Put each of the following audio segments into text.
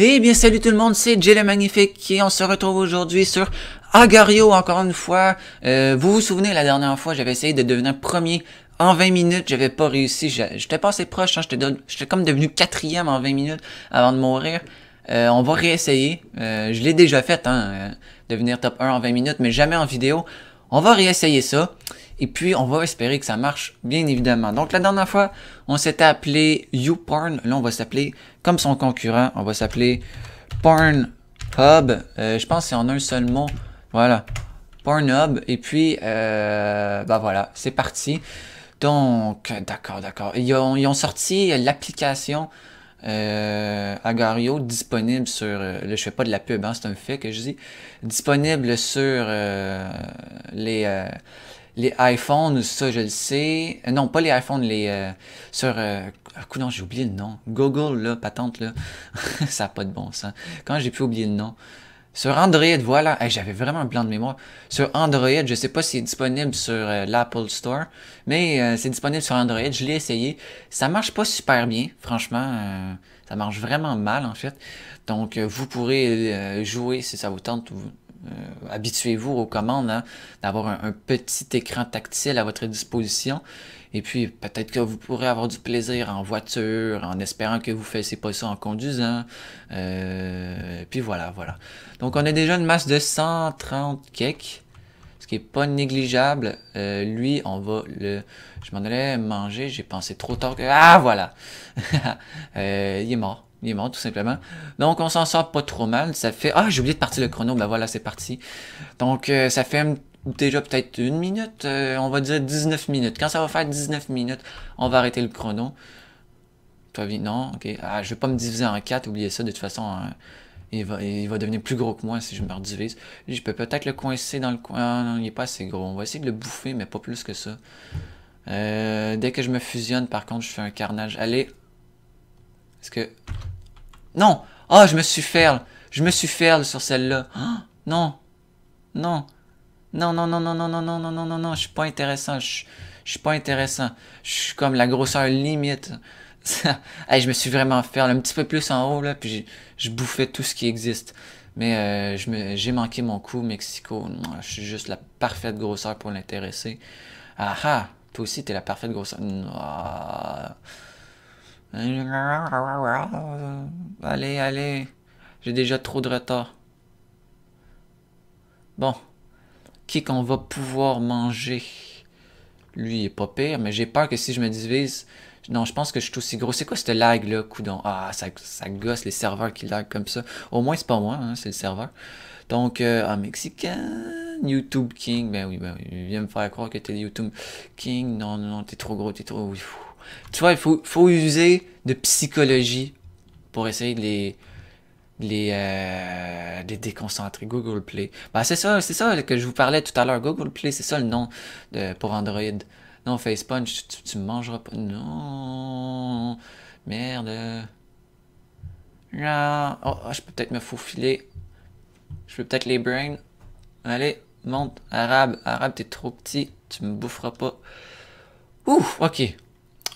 Eh bien salut tout le monde, c'est Jay le Magnifique et on se retrouve aujourd'hui sur Agario encore une fois. Euh, vous vous souvenez la dernière fois j'avais essayé de devenir premier en 20 minutes, j'avais pas réussi, j'étais pas assez proche, hein. j'étais comme devenu quatrième en 20 minutes avant de mourir. Euh, on va réessayer, euh, je l'ai déjà fait, hein, devenir top 1 en 20 minutes, mais jamais en vidéo. On va réessayer ça. Et puis, on va espérer que ça marche, bien évidemment. Donc, la dernière fois, on s'était appelé YouPorn. Là, on va s'appeler, comme son concurrent, on va s'appeler Pornhub. Euh, je pense que en un seul mot. Voilà. Pornhub. Et puis, euh, bah, voilà, c'est parti. Donc, d'accord, d'accord. ils ont, sorti l'application euh, Agario disponible sur. Euh, là, je fais pas de la pub, hein, c'est un fait que je dis. Disponible sur euh, les, euh, les iPhones, ça je le sais. non, pas les iPhones, les. sur. non, ah, j'ai oublié le nom. Google, là, patente, là. ça n'a pas de bon sens. Quand j'ai pu oublier le nom. Sur Android, voilà. J'avais vraiment un blanc de mémoire. Sur Android, je sais pas si c'est disponible sur euh, l'Apple Store, mais euh, c'est disponible sur Android. Je l'ai essayé. Ça marche pas super bien, franchement. Euh, ça marche vraiment mal, en fait. Donc, vous pourrez jouer si ça vous tente. Habituez-vous aux commandes, hein, d'avoir un, petit écran tactile à votre disposition. Et puis, peut-être que vous pourrez avoir du plaisir en voiture, en espérant que vous ne fassiez pas ça en conduisant. Euh, puis voilà, voilà. Donc, on a déjà une masse de 130 cakes, ce qui est pas négligeable. Euh, lui, on va le... Je m'en allais manger, j'ai pensé trop tard que... Ah, voilà! Euh, il est mort. Il est mort, tout simplement. Donc, on s'en sort pas trop mal. Ça fait... Ah, j'ai oublié de partir le chrono. Ben voilà, c'est parti. Donc, euh, ça fait ou déjà peut-être une minute, euh, on va dire 19 minutes. Quand ça va faire 19 minutes, on va arrêter le chrono. Toi, non, ok. Ah, je vais pas me diviser en 4, oubliez ça, de toute façon, hein. il, va, devenir plus gros que moi si je me redivise. Je peux peut-être le coincer dans le coin. Ah, non, il est pas assez gros. On va essayer de le bouffer, mais pas plus que ça. Euh, dès que je me fusionne, par contre, je fais un carnage. Allez. Est-ce que... Non! Ah, je me suis ferle! Je me suis ferle sur celle-là. Ah, non! Non! Non, non, non, non, non, non, non, non, non, non, non, je suis pas intéressant. Je, suis pas intéressant. Je suis comme la grosseur limite. je me suis vraiment fait un petit peu plus en haut, là, puis je, bouffais tout ce qui existe. Mais euh, me j'ai manqué mon coup, Mexico. Je suis juste la parfaite grosseur pour l'intéresser. Ah ah, toi aussi, t'es la parfaite grosseur. Ah. Allez, allez. J'ai déjà trop de retard. Bon, qui qu'on va pouvoir manger. Lui, il est pas pire, mais j'ai peur que si je me divise... Non, je pense que je suis aussi gros. C'est quoi ce lag, là, coudon? Ah, ça, ça gosse les serveurs qui lag comme ça. Au moins, c'est pas moi, hein, c'est le serveur. Donc, euh, un Mexicain, YouTube King. Ben oui, ben il vient me faire croire que t'es YouTube King. Non, non, non, t'es trop gros, t'es trop... Tu vois, il faut, faut user de psychologie pour essayer de les les, euh, les déconcentrer. Google Play. bah c'est ça, c'est ça que je vous parlais tout à l'heure. Google Play, c'est ça le nom pour Android. Non, Facepunch, tu, me mangeras pas. Non. Merde. Oh, oh, je peux peut-être me faufiler. Je peux peut-être les brain. Allez, monte. Arabe. Arabe, t'es trop petit. Tu me boufferas pas. Ouh, ok.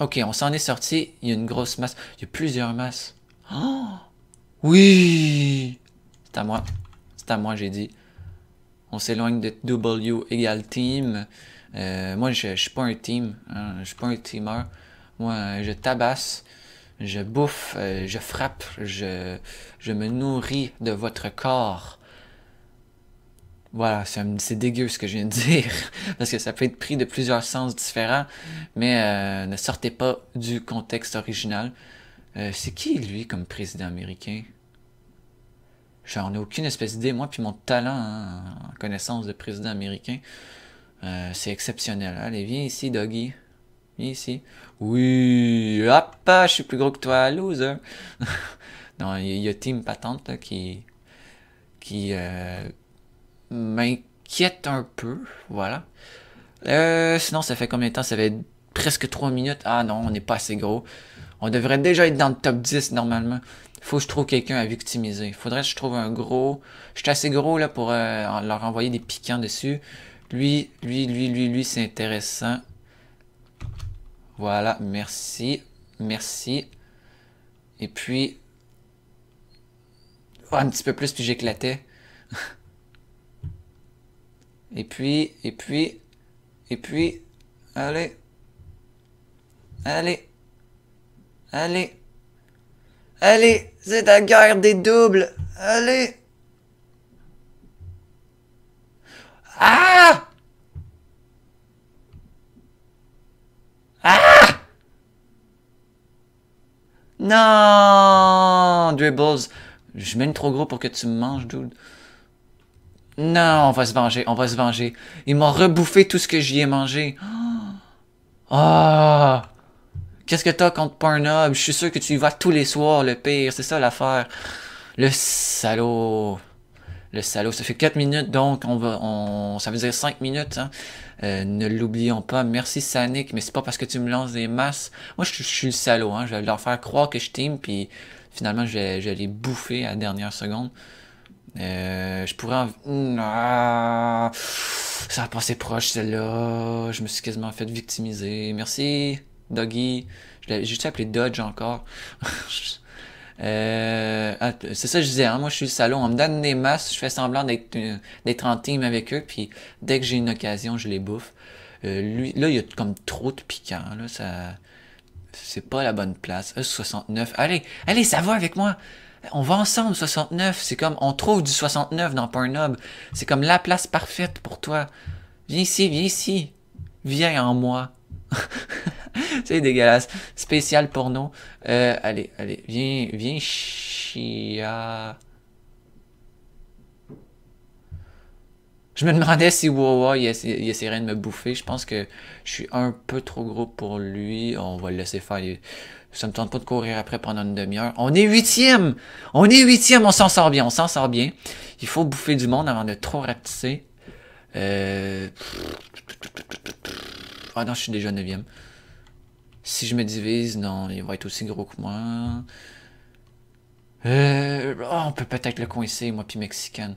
Ok, on s'en est sorti. Il y a une grosse masse. Il y a plusieurs masses. Oh! Oui! C'est à moi. C'est à moi, j'ai dit. On s'éloigne de W égale team. Euh, moi, je, suis pas un team. Hein. Je suis pas un teamer. Moi, je tabasse, je bouffe, euh, je frappe, je, me nourris de votre corps. Voilà, c'est dégueu ce que je viens de dire, parce que ça peut être pris de plusieurs sens différents, mais euh, ne sortez pas du contexte original. Euh, c'est qui lui comme président américain J'en ai aucune espèce d'idée, moi, puis mon talent hein, en connaissance de président américain, euh, c'est exceptionnel. Allez, viens ici, Doggy. Viens ici. Oui, hop, je suis plus gros que toi, loser. non, il y, a Team Patente qui, qui euh, m'inquiète un peu, voilà. sinon, ça fait combien de temps Ça fait presque 3 minutes. Ah non, on n'est pas assez gros. On devrait déjà être dans le top 10 normalement. Faut que je trouve quelqu'un à victimiser. Faudrait que je trouve un gros. Je suis assez gros là pour euh, leur envoyer des piquants dessus. Lui, lui, lui, lui, lui, c'est intéressant. Voilà, merci. Merci. Et puis... Oh, un petit peu plus, puis j'éclatais. et puis, et puis, et puis... Allez. Allez. Allez. Allez, c'est à guerre des doubles. Allez. Ah Ah Non Dribbles. Je mène trop gros pour que tu me manges, dude. Non, on va se venger, on va se venger. Ils m'ont rebouffé tout ce que j'y ai mangé. Ah, ah! Qu'est-ce que t'as contre Pornhub? Je suis sûr que tu y vas tous les soirs, le pire. C'est ça l'affaire. Le salaud. Le salaud. Ça fait 4 minutes, donc on va, on, ça veut dire 5 minutes. Hein. Euh, ne l'oublions pas. Merci Sanic, mais c'est pas parce que tu me lances des masses. Moi, je, suis le salaud. Hein. Je vais leur faire croire que je team, puis finalement, je, vais les bouffer à la dernière seconde. Euh, je pourrais en... Ah! ça a passé proche, celle-là. Je me suis quasiment fait victimiser. Merci. Doggy. jai juste appelé Dodge encore? Euh, c'est ça que je disais, hein. moi je suis le salon. on me donne des masses, je fais semblant d'être en team avec eux, puis dès que j'ai une occasion, je les bouffe. Euh, là, il y a comme trop de piquant, là, ça... C'est pas la bonne place. 69, euh, allez, allez, ça va avec moi! on va ensemble 69. C'est comme on trouve du 69 dans Pornhub. C'est comme la place parfaite pour toi. Viens ici, viens ici. Viens en moi. c'est dégueulasse. Spécial porno. Euh, allez, allez, viens, viens, chia. Je me demandais si Wawa il, essaierait de me bouffer. Je pense que je suis un peu trop gros pour lui. On va le laisser faire. Ça me tente pas de courir après pendant une demi-heure. On est huitième! On est huitième, on s'en sort bien, on s'en sort bien. Il faut bouffer du monde avant de trop rapetisser. Euh... Ah non, je suis déjà 9 Si je me divise, non, il va être aussi gros que moi. Euh, ah, on peut peut-être le coincer, moi puis Mexicaine.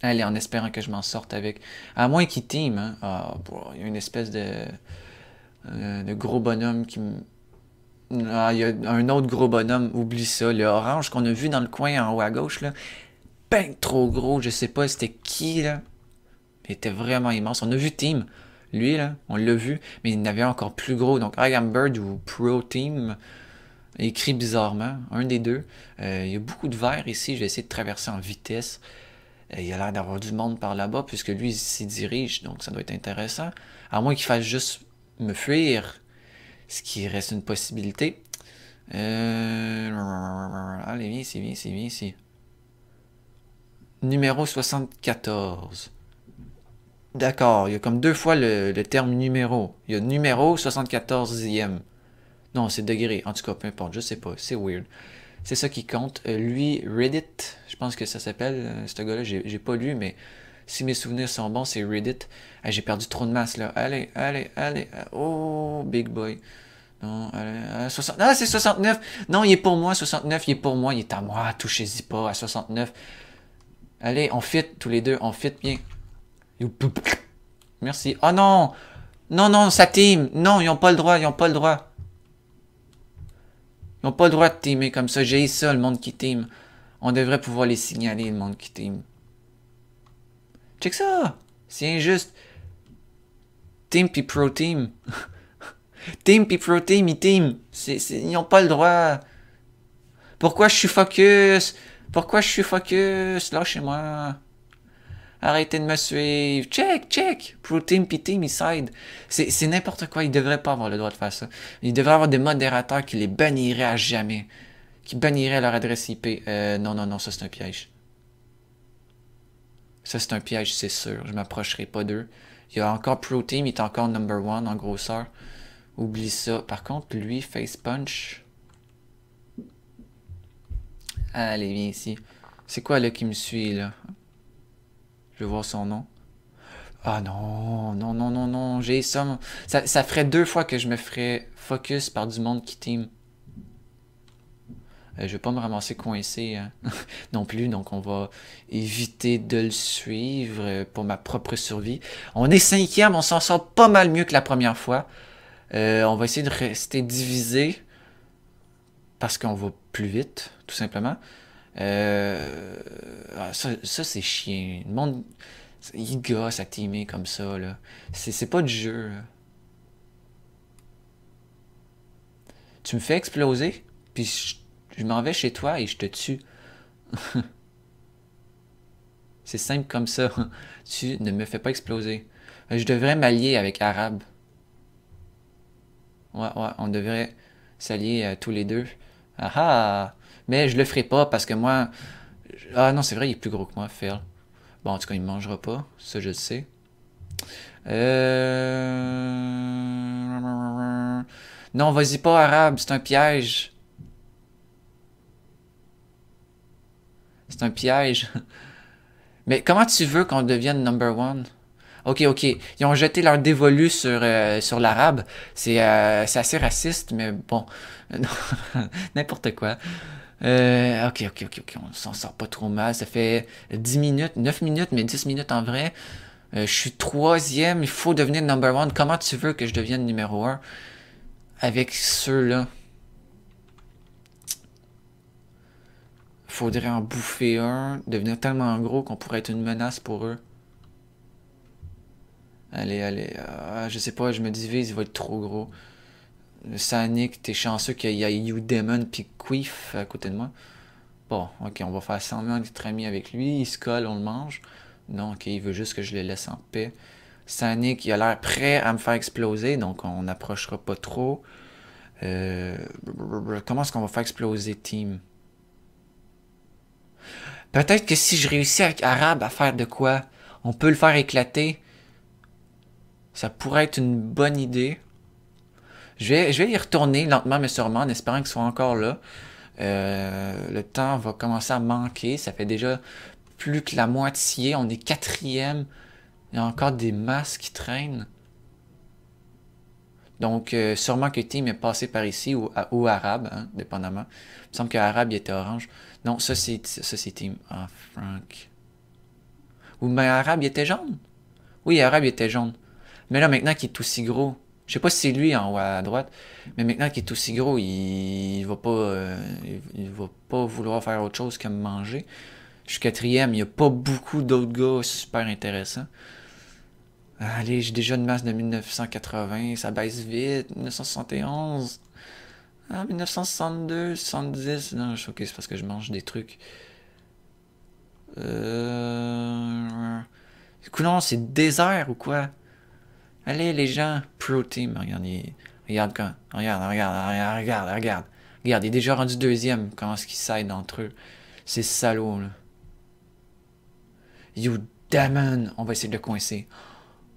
Allez, en espérant que je m'en sorte avec. À moins qu'il team, hein. Ah, il y a une espèce de. Euh, de gros bonhomme qui me. Ah, il y a un autre gros bonhomme, oublie ça, le orange qu'on a vu dans le coin en haut à gauche, là. Ben trop gros, je sais pas c'était qui, là. Il était vraiment immense. On a vu Team. Lui, là, on l'a vu, mais il n'avait encore plus gros. Donc, I Am Bird ou Pro Team, écrit bizarrement, un des deux. Euh, il y a beaucoup de verre ici, je vais essayer de traverser en vitesse. Il euh, il a l'air d'avoir du monde par là-bas, puisque lui, il s'y dirige, donc ça doit être intéressant. À moins qu'il fasse juste me fuir, ce qui reste une possibilité. Euh, allez, viens ici, viens ici, viens ici. Numéro 74. D'accord, il y a comme deux fois le, terme numéro. Il y a numéro 74e. Non, c'est degré. En tout cas, peu importe, je sais pas. C'est weird. C'est ça qui compte. Euh, lui, Reddit, je pense que ça s'appelle. Euh, ce gars-là, j'ai pas lu, mais si mes souvenirs sont bons, c'est Reddit. Ah, j'ai perdu trop de masse, là. Allez, allez, allez. Oh, big boy. Non, allez, euh, Ah, c'est 69. Non, il est pour moi, 69. Il est pour moi, il est à moi. Touchez-y pas à 69. Allez, on fit tous les deux. On fit bien. Merci. Oh non Non, non, ça team Non, ils n'ont pas le droit, ils n'ont pas le droit. Ils n'ont pas le droit de teamer comme ça. J'ai ça, le monde qui team. On devrait pouvoir les signaler, le monde qui team. Check ça C'est injuste. Team puis pro team. team puis pro team, ils team. ils n'ont pas le droit. Pourquoi je suis focus Pourquoi je suis focus Lâchez-moi. Arrêtez de me suivre. Check, check. Pro Team Team, ils C'est n'importe quoi. Ils devraient pas avoir le droit de faire ça. Il devrait avoir des modérateurs qui les banniraient à jamais. Qui banniraient leur adresse IP. Euh, non, non, non, ça c'est un piège. Ça c'est un piège, c'est sûr. Je m'approcherai pas d'eux. Il y a encore Pro Team, il est encore number one en grosseur. Oublie ça. Par contre, lui, Face Punch. Allez, viens ici. C'est quoi là qui me suit là? Je vais voir son nom. Ah non, non, non, non, non, j'ai ça. ça. ferait deux fois que je me ferais focus par du monde qui team. Euh, je je vais pas me ramasser coincé hein. non plus, donc on va éviter de le suivre euh, pour ma propre survie. On est cinquième, on s'en sort pas mal mieux que la première fois. Euh, on va essayer de rester divisé parce qu'on va plus vite, tout simplement. Euh, ah, ça, c'est chien. Le monde, il gosse à teamer comme ça. là. C'est pas du jeu. Tu me fais exploser, puis je, m'en vais chez toi et je te tue. c'est simple comme ça. Tu ne me fais pas exploser. Je devrais m'allier avec Arabe. Ouais, ouais, on devrait s'allier euh, tous les deux. Ah, ah! mais je le ferai pas parce que moi. Ah non, c'est vrai, il est plus gros que moi, Phil. Bon, en tout cas, il ne mangera pas, ça je le sais. Euh... Non, vas-y pas, arabe, c'est un piège. C'est un piège. Mais comment tu veux qu'on devienne number one? Ok, ok. Ils ont jeté leur dévolu sur, euh, sur l'arabe. Euh, c'est assez raciste, mais bon. N'importe quoi. Euh, ok, ok, ok, ok, on s'en sort pas trop mal. Ça fait 10 minutes, 9 minutes, mais 10 minutes en vrai. Euh, je suis troisième, il faut devenir number one. Comment tu veux que je devienne numéro un avec ceux-là? Faudrait en bouffer un, devenir tellement gros qu'on pourrait être une menace pour eux. Allez, allez, ah, je sais pas, je me divise, il va être trop gros. Sanic, t'es chanceux qu'il y a You Demon puis à côté de moi. Bon, ok, on va faire semblant d'être amis avec lui. Il se colle, on le mange. Non, ok, il veut juste que je le laisse en paix. Sanic, il a l'air prêt à me faire exploser, donc on n'approchera pas trop. Euh, comment est-ce qu'on va faire exploser Team Peut-être que si je réussis avec Arabe à faire de quoi, on peut le faire éclater. Ça pourrait être une bonne idée. Je vais, y retourner lentement mais sûrement en espérant qu'ils soient encore là. Euh, le temps va commencer à manquer. Ça fait déjà plus que la moitié. On est quatrième. Il y a encore des masses qui traînent. Donc, euh, sûrement que Team est passé par ici ou, ou Arabe, hein, dépendamment. Il me semble que Arabe, il était orange. Non, ça, c'est Team. Ah, Frank. Ou mais Arabe, il était jaune. Oui, Arabe, il était jaune. Mais là, maintenant qu'il est aussi gros, je sais pas si c'est lui en haut à droite, mais maintenant qu'il est aussi gros, il, va pas euh, il va pas vouloir faire autre chose que manger. Je suis quatrième, il n'y a pas beaucoup d'autres gars super intéressants. Allez, j'ai déjà une masse de 1980, ça baisse vite, 1971. Ah, 1962, 70. Non, je suis ok, c'est parce que je mange des trucs. Euh... non, c'est désert ou quoi? Allez les gens, pro team, regarde, regarde quand, regarde, regarde, regarde, regarde, regarde, regarde, il est déjà rendu deuxième, comment est-ce qu'il s'aide entre eux, ces salauds là. You damn, on va essayer de le coincer.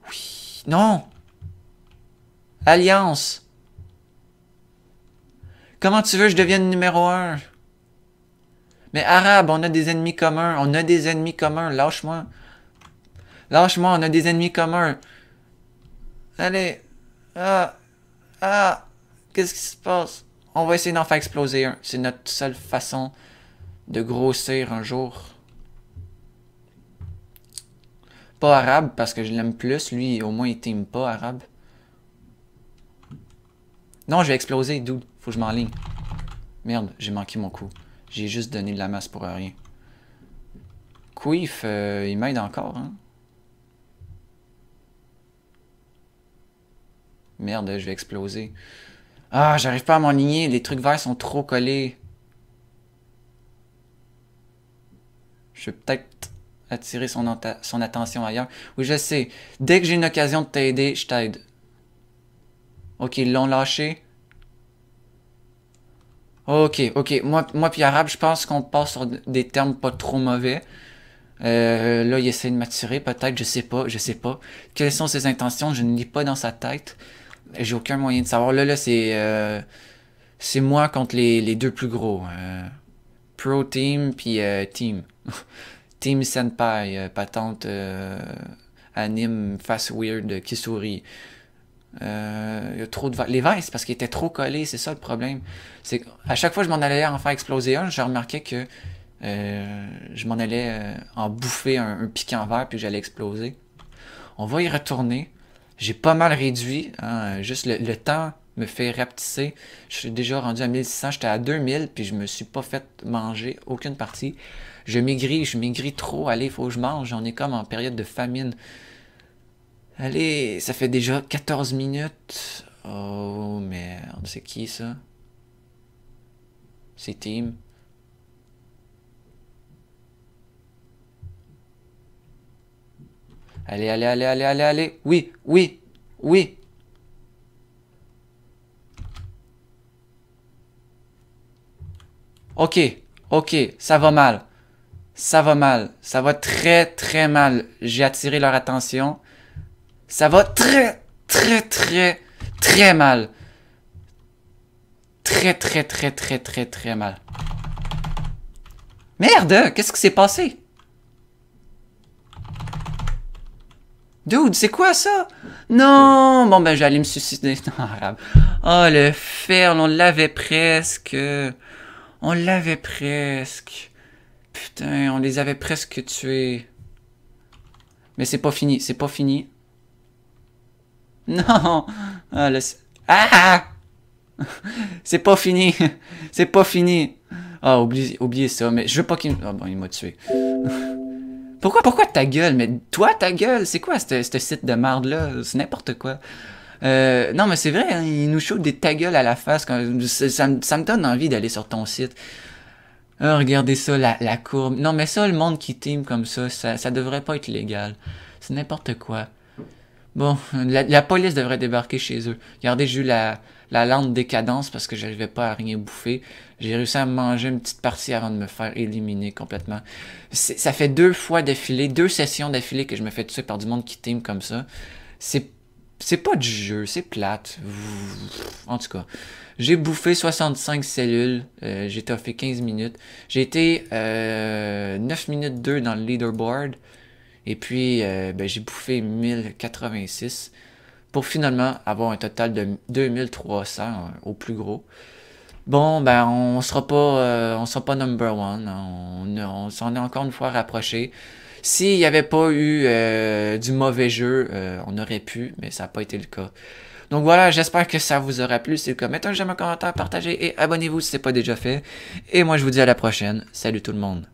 Oui, non, Alliance. Comment tu veux que je devienne numéro un? Mais arabe, on a des ennemis communs, on a des ennemis communs, lâche-moi. Lâche-moi, on a des ennemis communs. Allez! Ah! Ah! Qu'est-ce qui se passe? On va essayer d'en faire exploser un. C'est notre seule façon de grossir un jour. Pas arabe, parce que je l'aime plus. Lui, au moins, il t'aime pas arabe. Non, je vais exploser, d'où? Faut que je m'enligne. Merde, j'ai manqué mon coup. J'ai juste donné de la masse pour rien. Quif, euh, il m'aide encore, hein. Merde, je vais exploser. Ah, j'arrive pas à m'enligner, les trucs verts sont trop collés. Je vais peut-être attirer son, attention ailleurs. Oui, je sais. Dès que j'ai une occasion de t'aider, je t'aide. Ok, ils l'ont lâché. Ok, ok. Moi, moi puis Arabe, je pense qu'on passe sur des termes pas trop mauvais. Euh, là, il essaie de m'attirer, peut-être, je sais pas, je sais pas. Quelles sont ses intentions, je ne lis pas dans sa tête. J'ai aucun moyen de savoir. Là, là c'est euh, c'est moi contre les, les, deux plus gros. Euh, pro Team puis euh, Team. team Senpai, patente anime face weird qui sourit. Il y a trop de les c'est parce qu'ils étaient trop collés, c'est ça le problème. C'est à chaque fois que je m'en allais en faire exploser un, je remarquais que je m'en allais en bouffer un, un piquant vert puis j'allais exploser. On va y retourner. J'ai pas mal réduit. Hein. juste le, temps me fait rapetisser. Je suis déjà rendu à 1600. J'étais à 2000, puis je me suis pas fait manger aucune partie. Je maigris, je maigris trop. Allez, il faut que je mange. On est comme en période de famine. Allez, ça fait déjà 14 minutes. Oh merde, c'est qui ça? C'est Tim. Allez, allez, allez, allez, allez, allez. Oui, oui, oui. Ok, ok, ça va mal. Ça va mal. Ça va très, très mal. J'ai attiré leur attention. Ça va très, très, très, très mal. Très, très, très, très, très, très mal. Merde! Hein, qu'est-ce qui s'est passé? Dude, c'est quoi ça? Non! Bon, ben, j'allais me suicider. Non, oh, le fer, on l'avait presque. On l'avait presque. Putain, on les avait presque tués. Mais c'est pas fini, c'est pas fini. Non! Ah! ah! c'est pas fini! C'est pas fini! Ah, oubliez, ça, mais je veux pas qu'il... Ah, oh, bon, il m'a tué. Pourquoi, pourquoi ta gueule? Mais toi, ta gueule, c'est quoi ce site de merde là C'est n'importe quoi. Euh, non, mais c'est vrai, hein, ils nous shootent des ta gueule à la face. Quand, ça, me donne envie d'aller sur ton site. Ah, regardez ça, la, courbe. Non, mais ça, le monde qui team comme ça, ça, ça devrait pas être légal. C'est n'importe quoi. Bon, la, police devrait débarquer chez eux. Regardez, j'ai la, la lente décadence parce que j'arrivais pas à rien bouffer. J'ai réussi à manger une petite partie avant de me faire éliminer complètement. Ça fait deux fois d'affilée, deux sessions d'affilée que je me fais tuer par du monde qui team comme ça. C'est pas du jeu, c'est plate. En tout cas, j'ai bouffé 65 cellules, euh, j'ai toffé 15 minutes. J'ai été 9 euh, minutes 2 dans le leaderboard. Et puis, euh, ben, j'ai bouffé 1086 pour finalement avoir un total de 2300 euh, au plus gros. Bon, ben, on sera pas, euh, on sera pas number one. On, s'en est encore une fois rapproché. S'il n'y avait pas eu euh, du mauvais jeu, on aurait pu, mais ça n'a pas été le cas. Donc voilà, j'espère que ça vous aura plu. Si c'est le cas, mettez un j'aime, un commentaire, partagez et abonnez-vous si ce n'est pas déjà fait. Et moi, je vous dis à la prochaine. Salut tout le monde.